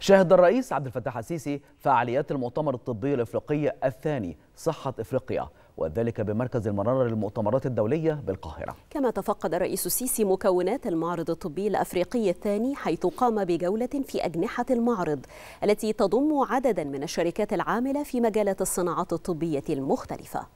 شهد الرئيس عبد الفتاح السيسي فعاليات المؤتمر الطبي الافريقي الثاني صحه افريقيا وذلك بمركز المراره للمؤتمرات الدولية بالقاهرة كما تفقد الرئيس السيسي مكونات المعرض الطبي الأفريقي الثاني حيث قام بجولة في أجنحة المعرض التي تضم عددا من الشركات العاملة في مجالات الصناعات الطبية المختلفة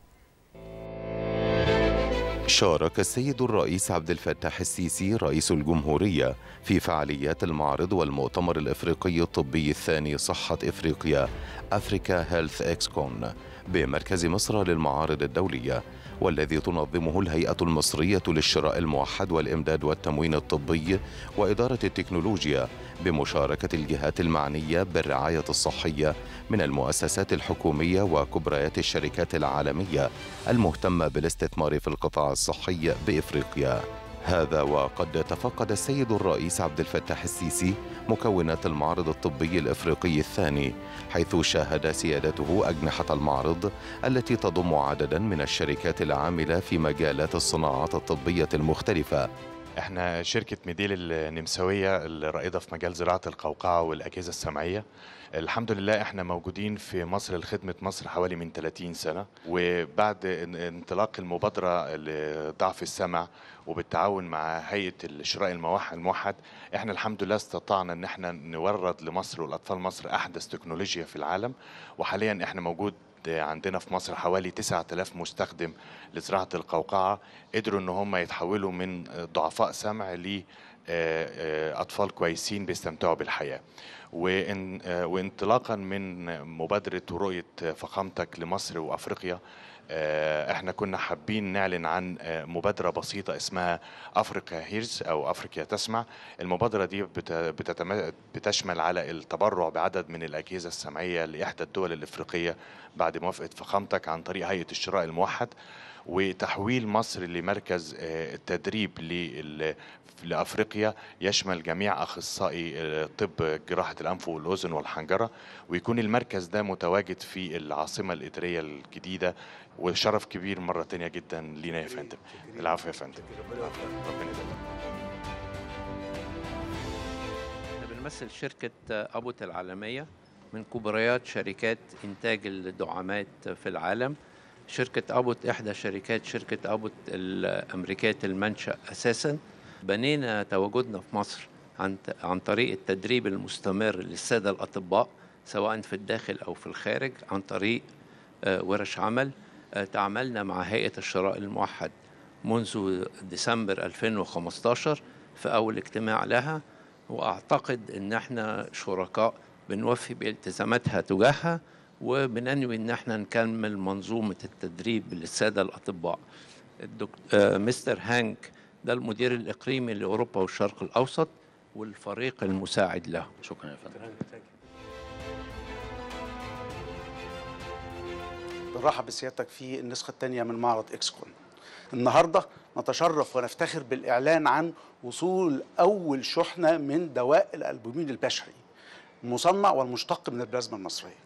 شارك السيد الرئيس عبد الفتاح السيسي رئيس الجمهورية في فعاليات المعرض والمؤتمر الإفريقي الطبي الثاني صحة إفريقيا أفريكا هيلث إكسكون بمركز مصر للمعارض الدولية والذي تنظمه الهيئة المصرية للشراء الموحد والإمداد والتموين الطبي وإدارة التكنولوجيا بمشاركة الجهات المعنية بالرعاية الصحية من المؤسسات الحكومية وكبريات الشركات العالمية المهتمة بالاستثمار في القطاع الصحي بإفريقيا هذا وقد تفقد السيد الرئيس عبد الفتاح السيسي مكونات المعرض الطبي الافريقي الثاني حيث شاهد سيادته اجنحه المعرض التي تضم عددا من الشركات العامله في مجالات الصناعات الطبيه المختلفه احنا شركة ميديل النمساوية الرائدة في مجال زراعة القوقعة والأجهزة السمعية الحمد لله احنا موجودين في مصر لخدمة مصر حوالي من 30 سنة وبعد انطلاق المبادرة لضعف السمع وبالتعاون مع هيئة الشراء الموحد احنا الحمد لله استطعنا ان احنا نورد لمصر ولأطفال مصر أحدث تكنولوجيا في العالم وحاليا احنا موجود عندنا في مصر حوالي 9000 مستخدم لزراعه القوقعه قدروا ان هم يتحولوا من ضعفاء سمع ل آه، آه، اطفال كويسين بيستمتعوا بالحياه آه، وانطلاقا من مبادره ورؤيه فخامتك لمصر وافريقيا آه، احنا كنا حابين نعلن عن آه، مبادره بسيطه اسمها افريكا هيرز او افريكا تسمع المبادره دي بتشمل على التبرع بعدد من الاجهزه السمعيه لاحدى الدول الافريقيه بعد موافقه فخامتك عن طريق هيئه الشراء الموحد وتحويل مصر لمركز آه، التدريب لافريقيا يشمل جميع اخصائي طب جراحه الانف والاذن والحنجره ويكون المركز ده متواجد في العاصمه الاداريه الجديده وشرف كبير مرة تانية جدا لينا يا فندم العفو يا فندم ربنا يسلمك بنمثل شركة أبوت العالمية من كبريات شركات إنتاج الدعامات في العالم شركة أبوت إحدى شركات شركة أبوت الأمريكية المنشأ أساسا بنينا تواجدنا في مصر عن, عن طريق التدريب المستمر للسادة الأطباء سواء في الداخل أو في الخارج عن طريق آه، ورش عمل تعاملنا مع هيئة الشراء الموحد منذ ديسمبر 2015 في أول اجتماع لها وأعتقد إن احنا شركاء بنوفي بالتزاماتها تجاهها وبننوي إن احنا نكمل منظومة التدريب للسادة الأطباء الدكتور آه، مستر هانك ده المدير الإقليمي لأوروبا والشرق الأوسط والفريق المساعد له شكرا يا فندم بنرحب بسيادتك في النسخة الثانية من معرض إكسكون النهاردة نتشرف ونفتخر بالإعلان عن وصول أول شحنة من دواء الألبومين البشري المصنع والمشتق من البلازما المصرية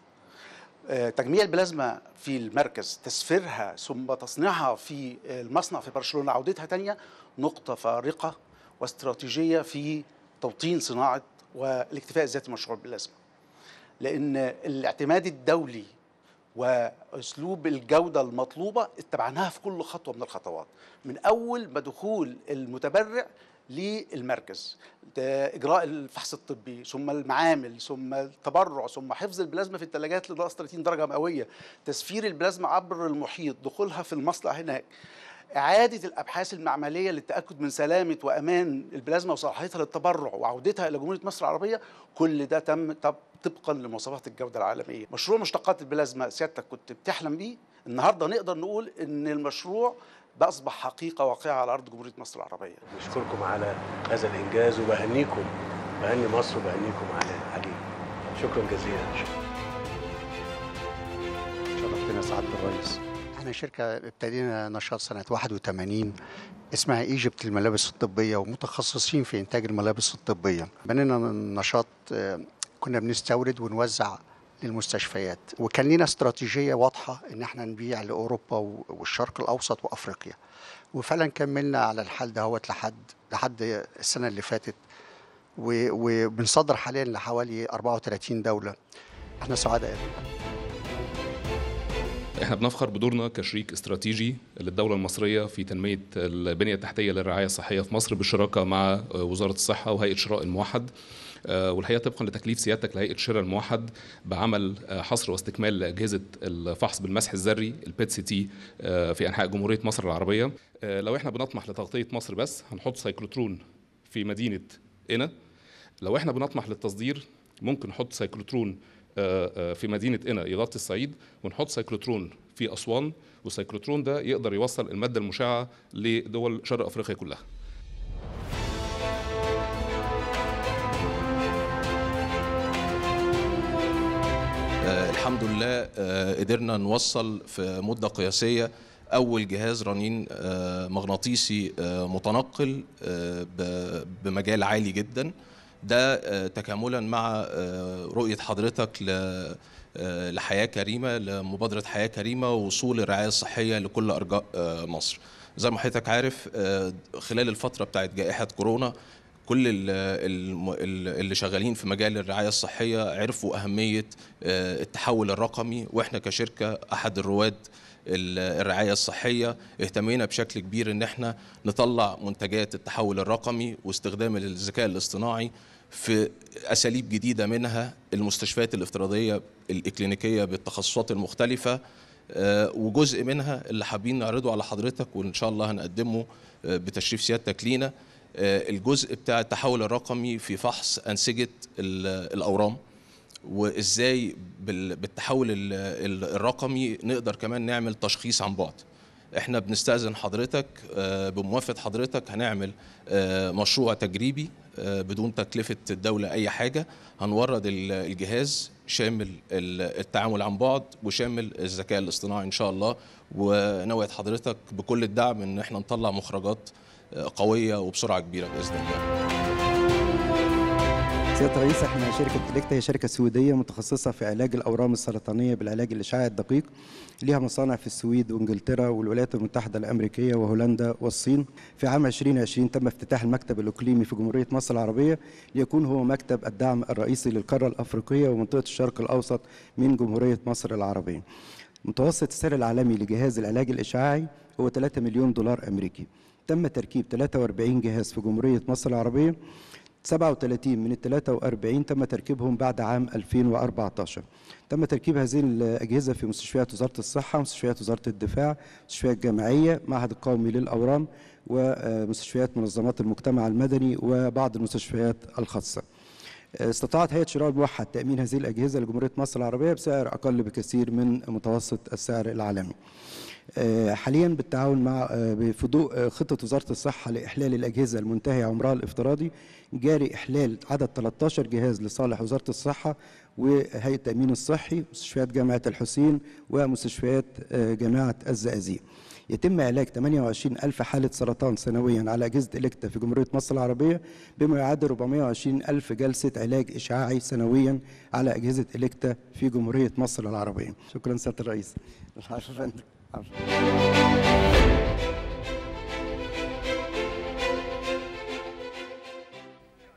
آه، تجميع البلازما في المركز تسفيرها ثم تصنيعها في المصنع في برشلونة عودتها تانية نقطة فارقة واستراتيجية في توطين صناعة والاكتفاء الذاتي مشروع البلازما لأن الاعتماد الدولي واسلوب الجوده المطلوبه اتبعناها في كل خطوه من الخطوات من اول ما دخول المتبرع للمركز اجراء الفحص الطبي ثم المعامل ثم التبرع ثم حفظ البلازما في الثلاجات لدرجه 30 درجه مئويه تسفير البلازما عبر المحيط دخولها في المصنع هناك إعادة الأبحاث المعملية للتأكد من سلامة وأمان البلازما وصلاحيتها للتبرع وعودتها إلى جمهورية مصر العربية كل ده تم طبقا لمواصفات الجوده العالميه مشروع مشتقات البلازما سيادتك كنت بتحلم بيه النهارده نقدر نقول ان المشروع ده اصبح حقيقه واقعه على ارض جمهوريه مصر العربيه بشكركم على هذا الانجاز وبهنيكم بهني مصر وبهنيكم عليه عليه شكرا جزيلا شرفتنا سعاده الرئيس احنا شركه ابتدينا نشاط سنه 81 اسمها ايجيبت الملابس الطبيه ومتخصصين في انتاج الملابس الطبيه بنينا نشاط آه، كنا بنستورد ونوزع للمستشفيات وكان لنا استراتيجيه واضحه ان احنا نبيع لاوروبا والشرق الاوسط وافريقيا وفعلا كملنا على الحال دهوت لحد لحد السنه اللي فاتت وبنصدر حاليا لحوالي 34 دوله احنا سعداء احنا بنفخر بدورنا كشريك استراتيجي للدوله المصريه في تنميه البنيه التحتيه للرعايه الصحيه في مصر بالشراكه مع وزاره الصحه وهيئه شراء الموحد آه، والحقيقه طبقا لتكليف سيادتك لهيئه شراء الموحد بعمل آه، حصر واستكمال لاجهزه الفحص بالمسح الذري البيت سي تي في انحاء جمهوريه مصر العربيه آه، لو احنا بنطمح لتغطيه مصر بس هنحط سيكلوترون في مدينه قنا لو احنا بنطمح للتصدير ممكن نحط سيكلوترون في مدينه قنا يغطي الصعيد ونحط سيكلوترون في اسوان والسيكلوترون ده يقدر يوصل الماده المشعه لدول شرق افريقيا كلها الحمد لله آه، قدرنا نوصل في مدة قياسية أول جهاز رنين آه، مغناطيسي آه، متنقل بمجال عالي جدا ده تكاملا مع رؤية حضرتك لحياة كريمة لمبادرة حياة كريمة ووصول الرعاية الصحية لكل أرجاء مصر زي ما حضرتك عارف خلال الفترة بتاعت جائحة كورونا كل اللي شغالين في مجال الرعايه الصحيه عرفوا اهميه آه، التحول الرقمي واحنا كشركه احد الرواد الرعايه الصحيه اهتمينا بشكل كبير ان احنا نطلع منتجات التحول الرقمي واستخدام الذكاء الاصطناعي في اساليب جديده منها المستشفيات الافتراضيه الاكلينيكيه بالتخصصات المختلفه آه، وجزء منها اللي حابين نعرضه على حضرتك وان شاء الله هنقدمه آه، بتشريف سيادتك لينا آه، الجزء بتاع التحول الرقمي في فحص انسجه الاورام وازاي بالتحول الرقمي نقدر كمان نعمل تشخيص عن بعد احنا بنستاذن حضرتك آه، بموافقه حضرتك هنعمل آه، مشروع تجريبي بدون تكلفه الدوله اي حاجه هنورد الجهاز شامل التعامل عن بعد وشامل الذكاء الاصطناعي ان شاء الله ونوعد حضرتك بكل الدعم ان احنا نطلع مخرجات قويه وبسرعه كبيره باذن الله سيادة الرئيس احنا شركة كليكتا هي شركة سويدية متخصصة في علاج الأورام السرطانية بالعلاج الإشعاعي الدقيق ليها مصانع في السويد وانجلترا والولايات المتحدة الأمريكية وهولندا والصين في عام 2020 تم افتتاح المكتب الإقليمي في جمهورية مصر العربية ليكون هو مكتب الدعم الرئيسي للقارة الأفريقية ومنطقة الشرق الأوسط من جمهورية مصر العربية متوسط السعر العالمي لجهاز العلاج الإشعاعي هو 3 مليون دولار أمريكي تم تركيب 43 جهاز في جمهورية مصر العربية 37 من ال 43 تم تركيبهم بعد عام 2014 تم تركيب هذه الأجهزة في مستشفيات وزارة الصحة مستشفيات وزارة الدفاع مستشفيات جامعية معهد القومي للأورام ومستشفيات منظمات المجتمع المدني وبعض المستشفيات الخاصة استطاعت هيئة شراء الموحد تأمين هذه الأجهزة لجمهورية مصر العربية بسعر أقل بكثير من متوسط السعر العالمي آه، حاليا بالتعاون مع آه، في ضوء آه، خطه وزاره الصحه لاحلال الاجهزه المنتهي عمرها الافتراضي جاري احلال عدد 13 جهاز لصالح وزاره الصحه وهيئه التامين الصحي مستشفيات جامعه الحسين ومستشفيات جامعه الزقازيق يتم علاج 28 ألف حالة سرطان سنويا على أجهزة إلكتا في جمهورية مصر العربية بما يعادل 420 ألف جلسة علاج إشعاعي سنويا على أجهزة إلكتا في جمهورية مصر العربية شكرا سيادة الرئيس i sorry.